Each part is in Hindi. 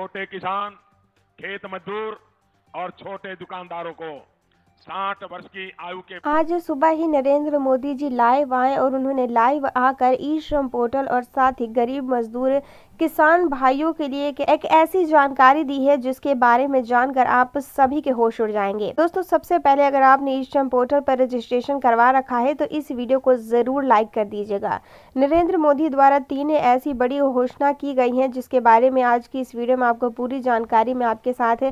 छोटे किसान खेत मजदूर और छोटे दुकानदारों को साठ वर्ष की आयु के आज सुबह ही नरेंद्र मोदी जी लाइव आए और उन्होंने लाइव आकर ई श्रम पोर्टल और साथ ही गरीब मजदूर किसान भाइयों के लिए एक ऐसी जानकारी दी है जिसके बारे में जानकर आप सभी के होश उड़ जाएंगे दोस्तों सबसे पहले अगर आपने ईस्टर्न पोर्टल पर रजिस्ट्रेशन करवा रखा है तो इस वीडियो को जरूर लाइक कर दीजिएगा नरेंद्र मोदी द्वारा तीन ऐसी बड़ी घोषणा की गई है जिसके बारे में आज की इस वीडियो में आपको पूरी जानकारी मैं आपके साथ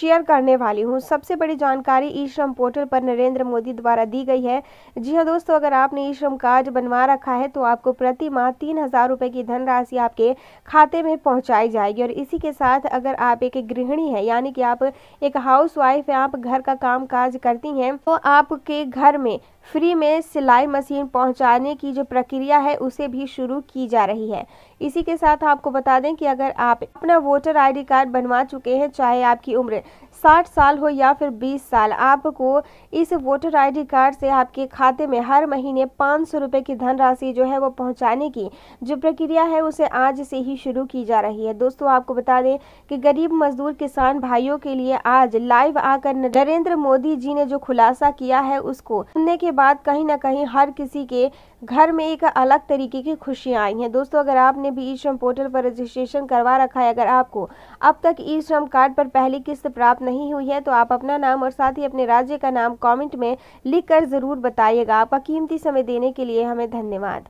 शेयर करने वाली हूँ सबसे बड़ी जानकारी ई श्रम पोर्टल पर नरेंद्र मोदी द्वारा दी गई है जी हाँ दोस्तों अगर आपने ई श्रम कार्ड बनवा रखा है तो आपको प्रति माह तीन हजार रुपये की धनराशि आपके खाते में पहुंचाई जाएगी और इसी के साथ अगर आप एक गृहिणी हैं यानी कि आप एक हाउस वाइफ आप घर का काम काज करती हैं तो आपके घर में फ्री में सिलाई मशीन पहुंचाने की जो प्रक्रिया है उसे भी शुरू की जा रही है इसी के साथ आपको बता दें कि अगर आप अपना वोटर आईडी कार्ड बनवा चुके हैं चाहे आपकी उम्र 60 साल हो या फिर 20 साल आपको इस वोटर आईडी कार्ड से आपके खाते में हर महीने पाँच सौ की धनराशि जो है वो पहुँचाने की जो प्रक्रिया है उसे आज से ही शुरू की जा रही है दोस्तों आपको बता दें कि गरीब मजदूर किसान भाइयों के लिए आज लाइव आकर नरेंद्र मोदी जी ने जो खुलासा किया है उसको सुनने के बाद कहीं ना कहीं हर किसी के घर में एक अलग तरीके की खुशियाँ आई हैं दोस्तों अगर आपने भी ई श्रम पोर्टल पर रजिस्ट्रेशन करवा रखा है अगर आपको अब तक ई श्रम कार्ड पर पहली किस्त प्राप्त नहीं हुई है तो आप अपना नाम और साथ ही अपने राज्य का नाम कमेंट में लिखकर ज़रूर बताइएगा आपका कीमती समय देने के लिए हमें धन्यवाद